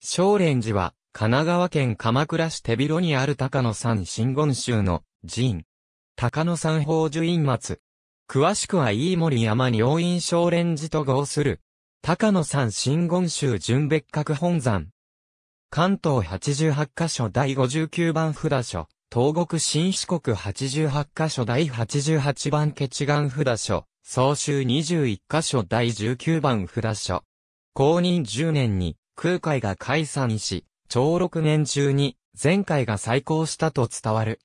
少蓮寺は、神奈川県鎌倉市手広にある高野山真言宗の寺院。高野山宝樹院末。詳しくは飯森山に院少蓮寺と合する。高野山真言宗純別格本山。関東88カ所第59番札所。東国新四国88カ所第88番決願札所。総集21カ所第19番札所。公認10年に空海が解散し、長六年中に、前回が再興したと伝わる。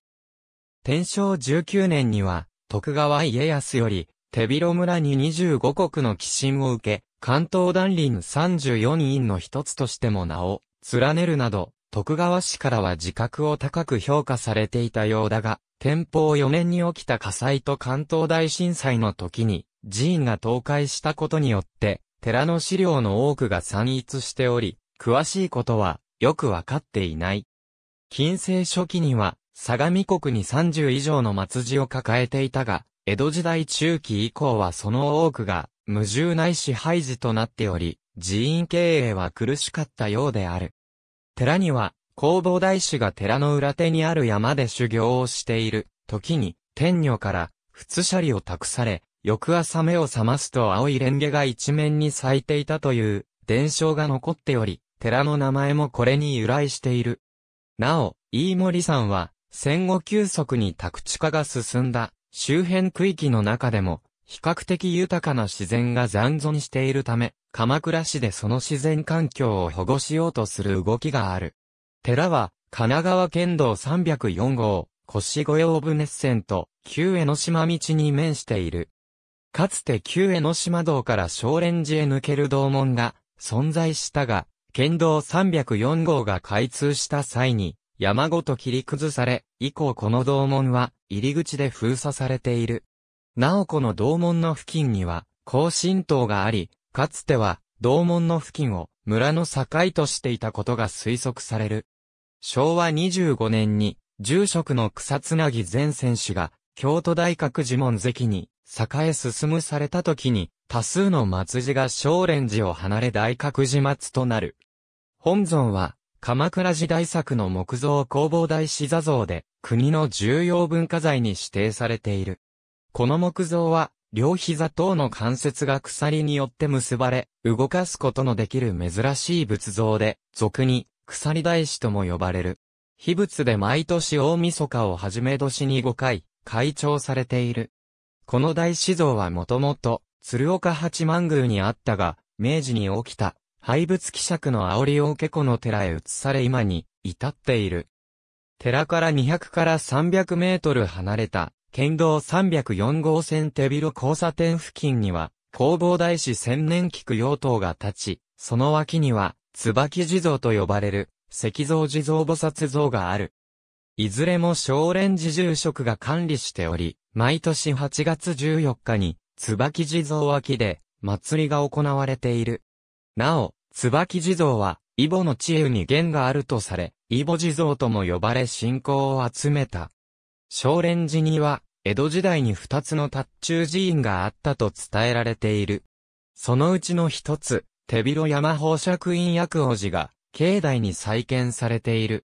天正19年には、徳川家康より、手広村に25国の寄進を受け、関東団林34院の一つとしても名を、連ねるなど、徳川氏からは自覚を高く評価されていたようだが、天保4年に起きた火災と関東大震災の時に、寺院が倒壊したことによって、寺の資料の多くが散逸しており、詳しいことはよくわかっていない。近世初期には、相模国に30以上の末寺を抱えていたが、江戸時代中期以降はその多くが、無重ない支配時となっており、寺院経営は苦しかったようである。寺には、弘法大師が寺の裏手にある山で修行をしている、時に、天女から、仏舎利を託され、翌朝目を覚ますと青いレンゲが一面に咲いていたという伝承が残っており、寺の名前もこれに由来している。なお、飯森山は、戦後急速に宅地化が進んだ周辺区域の中でも、比較的豊かな自然が残存しているため、鎌倉市でその自然環境を保護しようとする動きがある。寺は、神奈川県道304号、越越大船線と、旧江ノ島道に面している。かつて旧江ノ島道から小蓮寺へ抜ける道門が存在したが、県道304号が開通した際に山ごと切り崩され、以降この道門は入り口で封鎖されている。なおこの道門の付近には高神道があり、かつては道門の付近を村の境としていたことが推測される。昭和25年に住職の草津なぎ前選手が京都大学寺門関に栄進むされた時に、多数の末寺が少蓮寺を離れ大覚寺末となる。本尊は、鎌倉時代作の木造工房大師座像で、国の重要文化財に指定されている。この木造は、両膝等の関節が鎖によって結ばれ、動かすことのできる珍しい仏像で、俗に、鎖大師とも呼ばれる。秘仏で毎年大晦日をはじめ年に5回、開帳されている。この大師像はもともと、鶴岡八幡宮にあったが、明治に起きた、廃仏希釈の煽りを受け子の寺へ移され今に、至っている。寺から200から300メートル離れた、県道304号線手広交差点付近には、工房大師千年菊用塔が立ち、その脇には、椿地蔵と呼ばれる、石像地蔵菩薩像がある。いずれも少林寺住職が管理しており、毎年8月14日に、椿地蔵脇で、祭りが行われている。なお、椿地蔵は、イボの治癒に源があるとされ、イボ地蔵とも呼ばれ信仰を集めた。少蓮寺には、江戸時代に二つの達中寺院があったと伝えられている。そのうちの一つ、手広山宝釈院薬王寺が、境内に再建されている。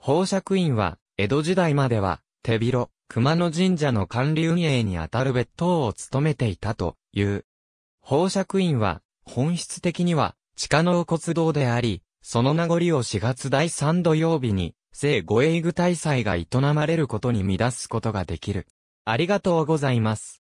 宝釈院は、江戸時代までは、手広、熊野神社の管理運営にあたる別当を務めていたという。宝釈院は、本質的には、地下納骨堂であり、その名残を4月第3土曜日に、聖護衛具大祭が営まれることに乱すことができる。ありがとうございます。